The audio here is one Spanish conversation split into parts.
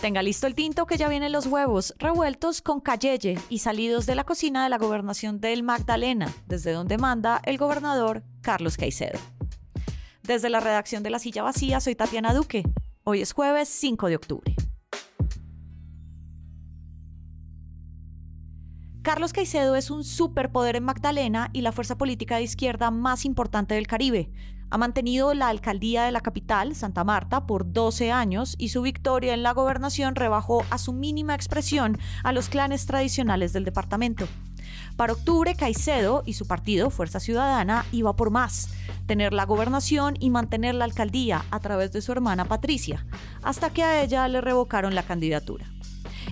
Tenga listo el tinto que ya vienen los huevos revueltos con calleye y salidos de la cocina de la gobernación del Magdalena, desde donde manda el gobernador Carlos Caicedo. Desde la redacción de La Silla Vacía soy Tatiana Duque. Hoy es jueves 5 de octubre. Carlos Caicedo es un superpoder en Magdalena y la fuerza política de izquierda más importante del Caribe. Ha mantenido la alcaldía de la capital, Santa Marta, por 12 años y su victoria en la gobernación rebajó a su mínima expresión a los clanes tradicionales del departamento. Para octubre, Caicedo y su partido, Fuerza Ciudadana, iba por más, tener la gobernación y mantener la alcaldía a través de su hermana Patricia, hasta que a ella le revocaron la candidatura.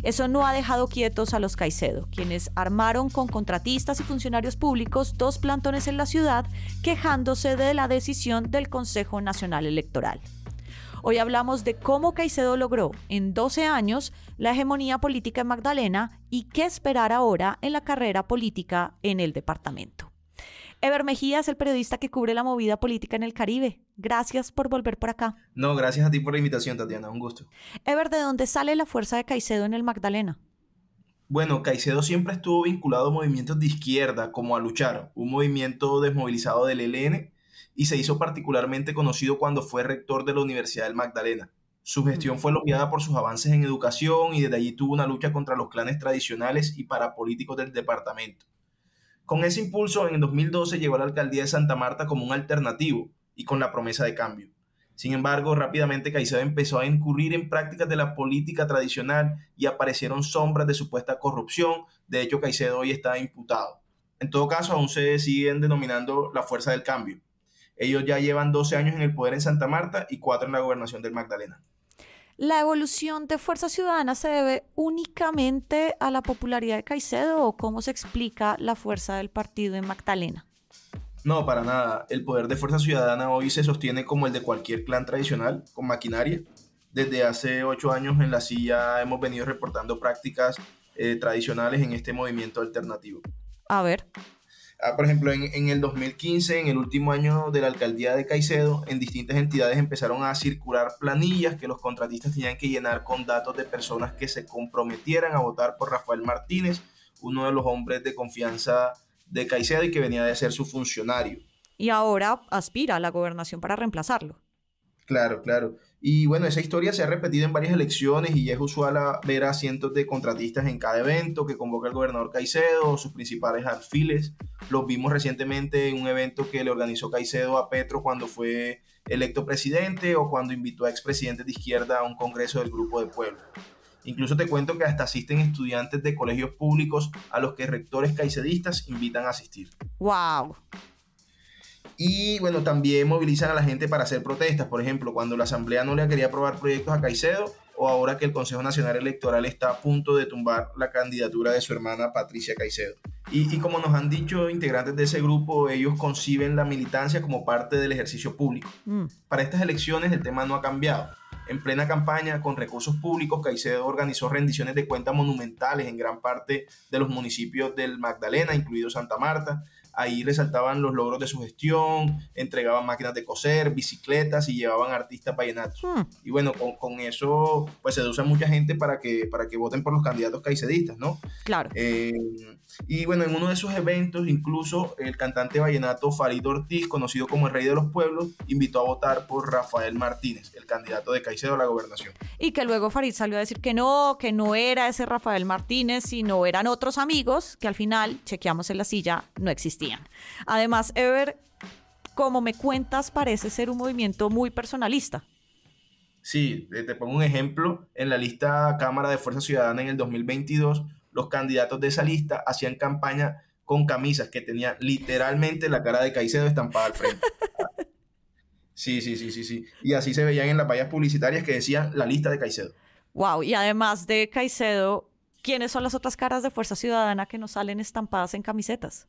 Eso no ha dejado quietos a los Caicedo, quienes armaron con contratistas y funcionarios públicos dos plantones en la ciudad, quejándose de la decisión del Consejo Nacional Electoral. Hoy hablamos de cómo Caicedo logró en 12 años la hegemonía política en Magdalena y qué esperar ahora en la carrera política en el departamento. Ever Mejía es el periodista que cubre la movida política en el Caribe. Gracias por volver por acá. No, gracias a ti por la invitación, Tatiana. Un gusto. Ever, ¿de dónde sale la fuerza de Caicedo en el Magdalena? Bueno, Caicedo siempre estuvo vinculado a movimientos de izquierda, como a luchar, un movimiento desmovilizado del ELN, y se hizo particularmente conocido cuando fue rector de la Universidad del Magdalena. Su gestión fue elogiada por sus avances en educación y desde allí tuvo una lucha contra los clanes tradicionales y parapolíticos del departamento. Con ese impulso, en el 2012 llegó a la alcaldía de Santa Marta como un alternativo y con la promesa de cambio. Sin embargo, rápidamente Caicedo empezó a incurrir en prácticas de la política tradicional y aparecieron sombras de supuesta corrupción. De hecho, Caicedo hoy está imputado. En todo caso, aún se siguen denominando la fuerza del cambio. Ellos ya llevan 12 años en el poder en Santa Marta y 4 en la gobernación del Magdalena. ¿La evolución de Fuerza Ciudadana se debe únicamente a la popularidad de Caicedo o cómo se explica la fuerza del partido en Magdalena? No, para nada. El poder de Fuerza Ciudadana hoy se sostiene como el de cualquier clan tradicional, con maquinaria. Desde hace ocho años en la silla hemos venido reportando prácticas eh, tradicionales en este movimiento alternativo. A ver. Ah, por ejemplo, en, el 2015, en el último año de la alcaldía de Caicedo, en distintas entidades empezaron a circular planillas que los contratistas tenían que llenar con datos de personas que se comprometieran a votar por Rafael Martínez, uno de los hombres de confianza de Caicedo y que venía de ser su funcionario. Y ahora aspira a la gobernación para reemplazarlo. Claro, claro. Y bueno, esa historia se ha repetido en varias elecciones y es usual ver a cientos de contratistas en cada evento que convoca el gobernador Caicedo, sus principales alfiles. Los vimos recientemente en un evento que le organizó Caicedo a Petro cuando fue electo presidente o cuando invitó a expresidentes de izquierda a un congreso del Grupo de Pueblo. Incluso te cuento que hasta asisten estudiantes de colegios públicos a los que rectores caicedistas invitan a asistir. ¡Wow! Y bueno, también movilizan a la gente para hacer protestas. Por ejemplo, cuando la Asamblea no le quería aprobar proyectos a Caicedo, o ahora que el Consejo Nacional Electoral está a punto de tumbar la candidatura de su hermana Patricia Caicedo. Y, como nos han dicho integrantes de ese grupo, ellos conciben la militancia como parte del ejercicio público. Mm. Para estas elecciones el tema no ha cambiado. En plena campaña, con recursos públicos, Caicedo organizó rendiciones de cuentas monumentales en gran parte de los municipios del Magdalena, incluido Santa Marta, Ahí resaltaban los logros de su gestión, entregaban máquinas de coser, bicicletas y llevaban artistas vallenatos. Hmm. Y bueno, con, eso pues seduce a mucha gente para que, para que voten por los candidatos caicedistas, ¿no? Claro. Eh, y bueno, en uno de esos eventos, incluso el cantante vallenato Farid Ortiz, conocido como el Rey de los Pueblos, invitó a votar por Rafael Martínez, el candidato de Caicedo a la gobernación. Y que luego Farid salió a decir que no, que no era ese Rafael Martínez, sino eran otros amigos que al final, chequeamos en la silla, no existía. Además, Ever, como me cuentas, parece ser un movimiento muy personalista. Sí, eh, te pongo un ejemplo. En la lista Cámara de Fuerza Ciudadana en el 2022, los candidatos de esa lista hacían campaña con camisas que tenían literalmente la cara de Caicedo estampada al frente. Sí, sí, sí, sí, sí. Y así se veían en las vallas publicitarias que decían la lista de Caicedo. Wow, y además de Caicedo, ¿quiénes son las otras caras de Fuerza Ciudadana que nos salen estampadas en camisetas?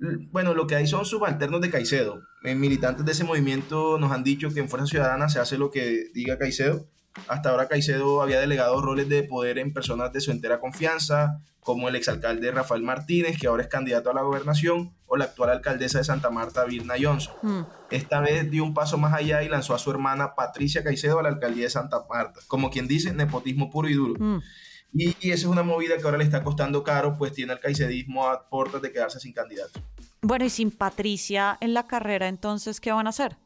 Mm, bueno, lo que hay son subalternos de Caicedo. Eh, militantes de ese movimiento nos han dicho que en Fuerza Ciudadana se hace lo que diga Caicedo. Hasta ahora Caicedo había delegado roles de poder en personas de su entera confianza, como el exalcalde Rafael Martínez, que ahora es candidato a la gobernación, o la actual alcaldesa de Santa Marta, Virna Johnson. Hmm. Esta vez dio un paso más allá y lanzó a su hermana Patricia Caicedo a la alcaldía de Santa Marta, como quien dice, nepotismo puro y duro. Hmm. Y, esa es una movida que ahora le está costando caro, pues tiene el caicedismo a puertas de quedarse sin candidato. Bueno, y sin Patricia en la carrera, entonces, ¿qué van a hacer?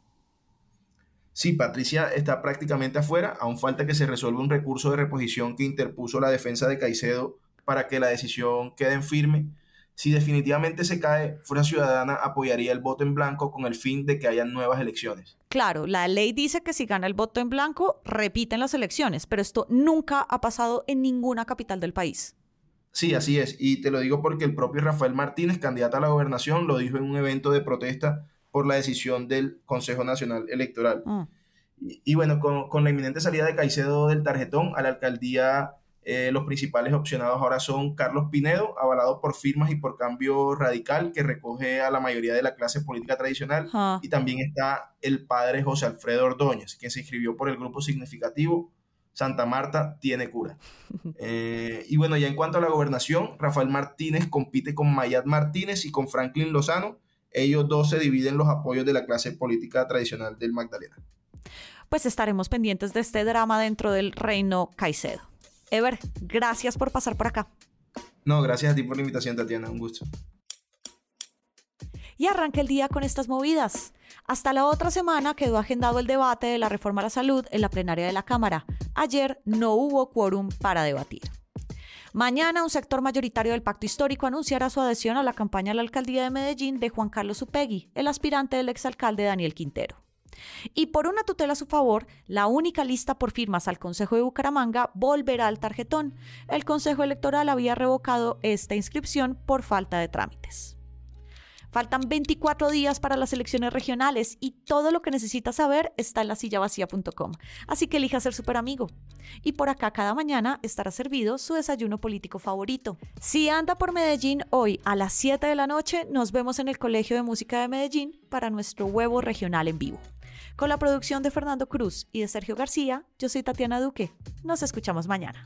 Sí, Patricia está prácticamente afuera, aún falta que se resuelva un recurso de reposición que interpuso la defensa de Caicedo para que la decisión quede en firme si definitivamente se cae, fuera Ciudadana apoyaría el voto en blanco con el fin de que haya nuevas elecciones. Claro, la ley dice que si gana el voto en blanco, repiten las elecciones, pero esto nunca ha pasado en ninguna capital del país. Sí, así es. Y te lo digo porque el propio Rafael Martínez, candidato a la gobernación, lo dijo en un evento de protesta por la decisión del Consejo Nacional Electoral. Ah. Y, bueno, con, con la inminente salida de Caicedo del tarjetón a la alcaldía eh, los principales opcionados ahora son Carlos Pinedo, avalado por firmas y por cambio radical, que recoge a la mayoría de la clase política tradicional, y también está el padre José Alfredo Ordóñez, quien se inscribió por el grupo significativo Santa Marta tiene cura. Eh, y bueno, ya en cuanto a la gobernación, Rafael Martínez compite con Mayat Martínez y con Franklin Lozano. Ellos dos se dividen los apoyos de la clase política tradicional del Magdalena. Pues estaremos pendientes de este drama dentro del reino Caicedo. Ever, gracias por pasar por acá. No, gracias a ti por la invitación, Tatiana. Un gusto. Y arranca el día con estas movidas. Hasta la otra semana quedó agendado el debate de la reforma a la salud en la plenaria de la Cámara. Ayer no hubo quórum para debatir. Mañana un sector mayoritario del pacto histórico anunciará su adhesión a la campaña a la alcaldía de Medellín de Juan Carlos Upegui, el aspirante del exalcalde Daniel Quintero. Y por una tutela a su favor, la única lista por firmas al Consejo de Bucaramanga volverá al tarjetón. El Consejo Electoral había revocado esta inscripción por falta de trámites. Faltan 24 días para las elecciones regionales y todo lo que necesita saber está en la vacía.com. Así que elija ser super amigo. Y por acá cada mañana estará servido su desayuno político favorito. Si anda por Medellín hoy a las 7 de la noche, nos vemos en el Colegio de Música de Medellín para nuestro huevo regional en vivo. Con la producción de Fernando Cruz y de Sergio García, yo soy Tatiana Duque. Nos escuchamos mañana.